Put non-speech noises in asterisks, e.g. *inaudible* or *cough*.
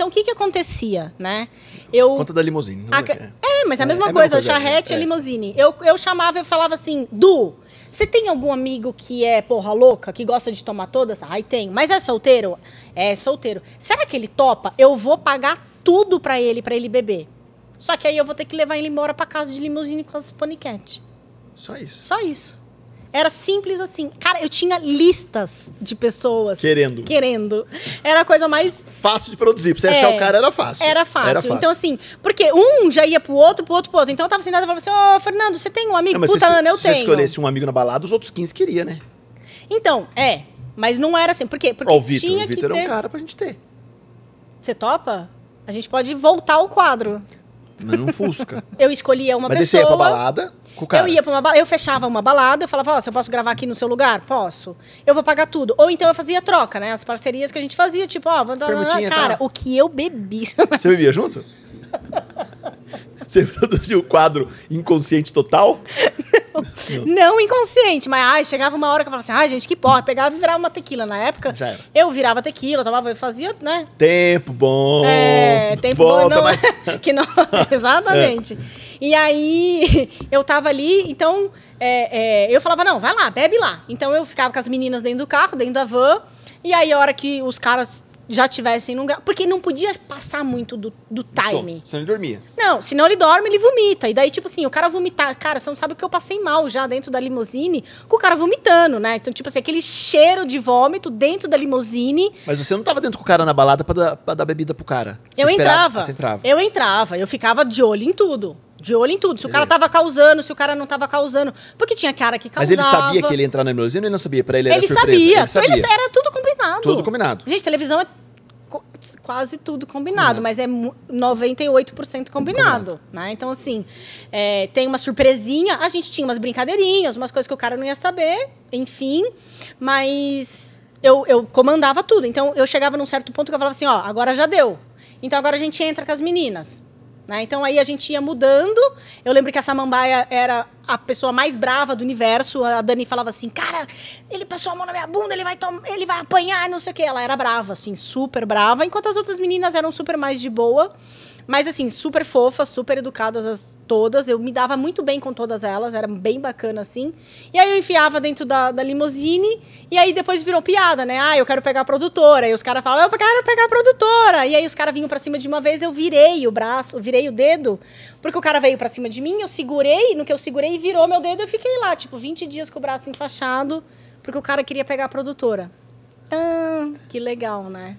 Então, o que que acontecia, né? Eu... Conta da limusine. Né? A... É. é, mas é a é, mesma é, coisa, é charrete é. e limusine. Eu, eu chamava, e falava assim, Du, você tem algum amigo que é porra louca, que gosta de tomar todas? Ai, tenho. Mas é solteiro? É, é solteiro. Será que ele topa? Eu vou pagar tudo para ele, para ele beber. Só que aí eu vou ter que levar ele embora para casa de limusine com as paniquete. Só isso? Só isso. Era simples assim. Cara, eu tinha listas de pessoas. Querendo. Querendo. Era a coisa mais. Fácil de produzir. Pra você é, achar o é. cara era fácil. Era fácil. Era fácil. Então, assim, porque um já ia pro outro, pro outro, pro outro. Então eu tava sentada e falava assim: Ô, oh, Fernando, você tem um amigo? Não, Puta, se, Ana, eu se tenho. Se você escolhesse um amigo na balada, os outros 15 queria, né? Então, é. Mas não era assim. Por quê? Porque Ó, o Victor, tinha o Victor que. O Vitor é um cara pra gente ter. Você topa? A gente pode voltar ao quadro. Não Fusca. eu escolhia uma Mas pessoa. Mas pra balada com o cara. Eu ia pra uma balada, eu fechava uma balada, eu falava, ó, oh, se eu posso gravar aqui no seu lugar? Posso. Eu vou pagar tudo. Ou então eu fazia troca, né? As parcerias que a gente fazia, tipo, ó, oh, vou dar... Cara, tá? o que eu bebi... Você bebia junto? *laughs* Você produziu o quadro Inconsciente Total? *laughs* *laughs* não inconsciente, mas ai, chegava uma hora que eu falava assim, ai, gente, que porra. Pegava e virava uma tequila. Na época, eu virava tequila, tomava, eu fazia, né? Tempo bom. É, tempo bom. É mais... *laughs* que não, *laughs* é. exatamente. É. E aí, eu tava ali, então, é, é, eu falava, não, vai lá, bebe lá. Então, eu ficava com as meninas dentro do carro, dentro da van. E aí, a hora que os caras já tivessem num grau. Porque não podia passar muito do, do time. Senão ele dormia. Não, senão ele dorme, ele vomita. E daí, tipo assim, o cara vomitar. Cara, você não sabe o que eu passei mal já dentro da limusine com o cara vomitando, né? Então, tipo assim, aquele cheiro de vômito dentro da limusine. Mas você não tava dentro com o cara na balada pra dar, pra dar bebida pro cara. Você eu entrava. Você entrava. Eu entrava. Eu ficava de olho em tudo. De olho em tudo. Se Beleza. o cara tava causando, se o cara não tava causando. Porque tinha cara que causava. Mas ele sabia que ele ia entrar na limusine ou ele não sabia? Pra ele era ele surpresa. Sabia. Ele sabia. ele era tudo combinado. Tudo combinado. Gente, televisão é quase tudo combinado, é. mas é 98% combinado, né? Então, assim, é, tem uma surpresinha. A gente tinha umas brincadeirinhas, umas coisas que o cara não ia saber, enfim. Mas eu, eu comandava tudo. Então, eu chegava num certo ponto que eu falava assim, ó, agora já deu. Então, agora a gente entra com as meninas. Né? Então, aí a gente ia mudando. Eu lembro que a Samambaia era a pessoa mais brava do universo. A Dani falava assim, cara, ele passou a mão na minha bunda, ele vai, ele vai apanhar, não sei o quê. Ela era brava, assim, super brava. Enquanto as outras meninas eram super mais de boa. Mas, assim, super fofas, super educadas as, todas. Eu me dava muito bem com todas elas, era bem bacana, assim. E aí eu enfiava dentro da, da limusine, e aí depois virou piada, né? Ah, eu quero pegar a produtora. E os caras falavam, eu quero pegar a produtora. E aí os caras vinham pra cima de uma vez, eu virei o braço, virei o dedo, porque o cara veio pra cima de mim, eu segurei, no que eu segurei, virou meu dedo, eu fiquei lá, tipo, 20 dias com o braço enfaixado, porque o cara queria pegar a produtora. que legal, né?